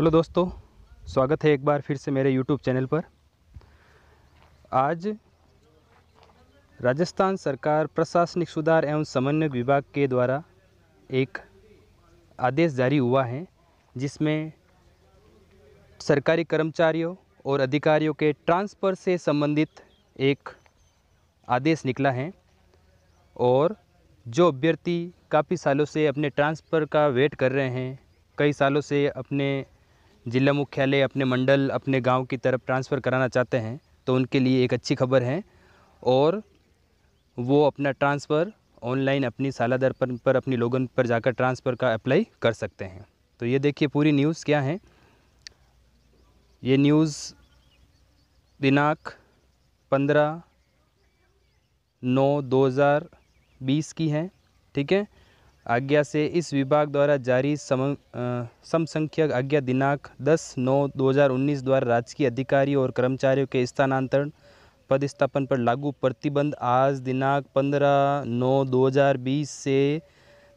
hello दोस्तों स्वागत है एक बार फिर से मेरे यूट्यूब चैनल पर आज राजस्थान सरकार प्रशासनिक सुधार एवं समन्वय विभाग के द्वारा एक आदेश जारी हुआ है जिसमें सरकारी कर्मचारियों और अधिकारियों के ट्रांसफ़र से संबंधित एक आदेश निकला है और जो अभ्यर्थी काफ़ी सालों से अपने ट्रांसफ़र का वेट कर रहे हैं कई सालों से अपने ज़िला मुख्यालय अपने मंडल अपने गांव की तरफ ट्रांसफ़र कराना चाहते हैं तो उनके लिए एक अच्छी खबर है और वो अपना ट्रांसफ़र ऑनलाइन अपनी साला दर पर, पर अपनी लोगन पर जाकर ट्रांसफ़र का अप्लाई कर सकते हैं तो ये देखिए पूरी न्यूज़ क्या है ये न्यूज़ दिनांक पंद्रह नौ दो हज़ार बीस की है ठीक है आज्ञा से इस विभाग द्वारा जारी सम समसंख्यक आज्ञा दिनांक 10 नौ 2019 द्वारा राजकीय अधिकारी और कर्मचारियों के स्थानांतरण पदस्थापन पर लागू प्रतिबंध आज दिनांक 15 नौ 2020 से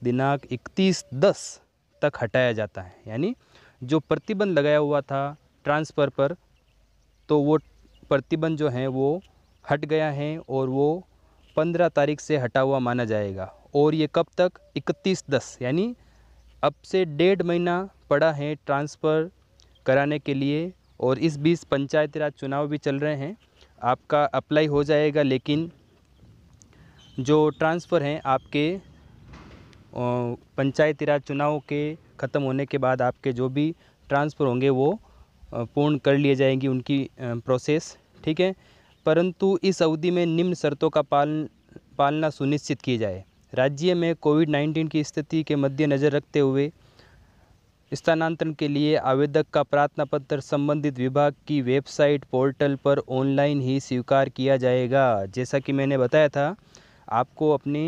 दिनांक 31 दस तक हटाया जाता है यानी जो प्रतिबंध लगाया हुआ था ट्रांसफ़र पर तो वो प्रतिबंध जो है वो हट गया है और वो पंद्रह तारीख से हटा हुआ माना जाएगा और ये कब तक 31 दस यानी अब से डेढ़ महीना पड़ा है ट्रांसफ़र कराने के लिए और इस बीच पंचायती राज चुनाव भी चल रहे हैं आपका अप्लाई हो जाएगा लेकिन जो ट्रांसफ़र हैं आपके पंचायती राज चुनाव के ख़त्म होने के बाद आपके जो भी ट्रांसफ़र होंगे वो पूर्ण कर लिए जाएंगी उनकी प्रोसेस ठीक है परंतु इस अवधि में निम्न शर्तों का पालन पालना सुनिश्चित की जाए राज्य में कोविड नाइन्टीन की स्थिति के मद्देनज़र रखते हुए स्थानांतरण के लिए आवेदक का प्रार्थना पत्र संबंधित विभाग की वेबसाइट पोर्टल पर ऑनलाइन ही स्वीकार किया जाएगा जैसा कि मैंने बताया था आपको अपनी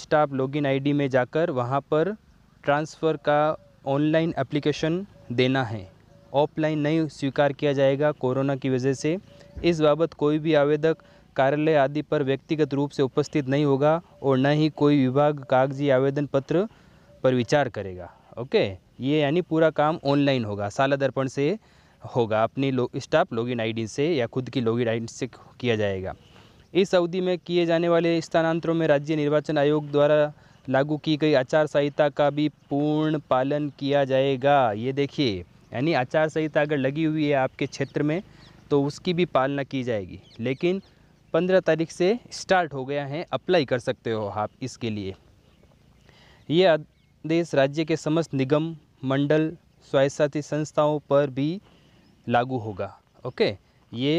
स्टाफ लॉगिन आईडी में जाकर वहां पर ट्रांसफ़र का ऑनलाइन एप्लीकेशन देना है ऑफलाइन नहीं स्वीकार किया जाएगा कोरोना की वजह से इस बाबत कोई भी आवेदक कार्यालय आदि पर व्यक्तिगत रूप से उपस्थित नहीं होगा और न ही कोई विभाग कागजी आवेदन पत्र पर विचार करेगा ओके ये यानी पूरा काम ऑनलाइन होगा साला दर्पण से होगा अपनी लो, स्टाफ लॉगिन आईडी से या खुद की लॉगिन आईडी से किया जाएगा इस अवधि में किए जाने वाले स्थानांतरों में राज्य निर्वाचन आयोग द्वारा लागू की गई आचार संहिता का भी पूर्ण पालन किया जाएगा ये देखिए यानी आचार संहिता अगर लगी हुई है आपके क्षेत्र में तो उसकी भी पालना की जाएगी लेकिन पंद्रह तारीख से स्टार्ट हो गया है अप्लाई कर सकते हो आप इसके लिए ये आदेश राज्य के समस्त निगम मंडल स्वायत्ती संस्थाओं पर भी लागू होगा ओके ये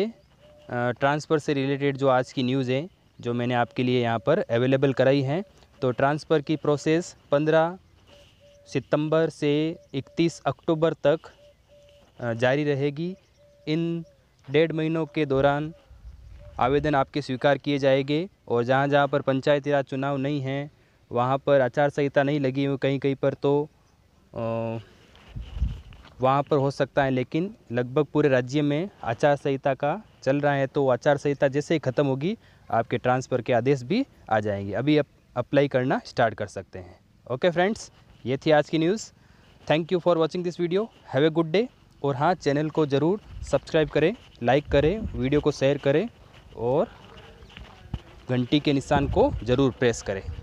ट्रांसफ़र से रिलेटेड जो आज की न्यूज़ है जो मैंने आपके लिए यहाँ पर अवेलेबल कराई है तो ट्रांसफ़र की प्रोसेस 15 सितंबर से 31 अक्टूबर तक जारी रहेगी इन डेढ़ महीनों के दौरान आवेदन आपके स्वीकार किए जाएंगे और जहाँ जहाँ पर पंचायती राज चुनाव नहीं हैं वहाँ पर आचार संहिता नहीं लगी हुई कहीं कहीं पर तो वहाँ पर हो सकता है लेकिन लगभग पूरे राज्य में आचार संहिता का चल रहा है तो आचार संहिता जैसे ही ख़त्म होगी आपके ट्रांसफ़र के आदेश भी आ जाएंगे अभी आप अप्लाई करना स्टार्ट कर सकते हैं ओके फ्रेंड्स ये थी आज की news thank you for watching this video have a good day और हाँ चैनल को ज़रूर सब्सक्राइब करें लाइक करें वीडियो को शेयर करें और घंटी के निशान को ज़रूर प्रेस करें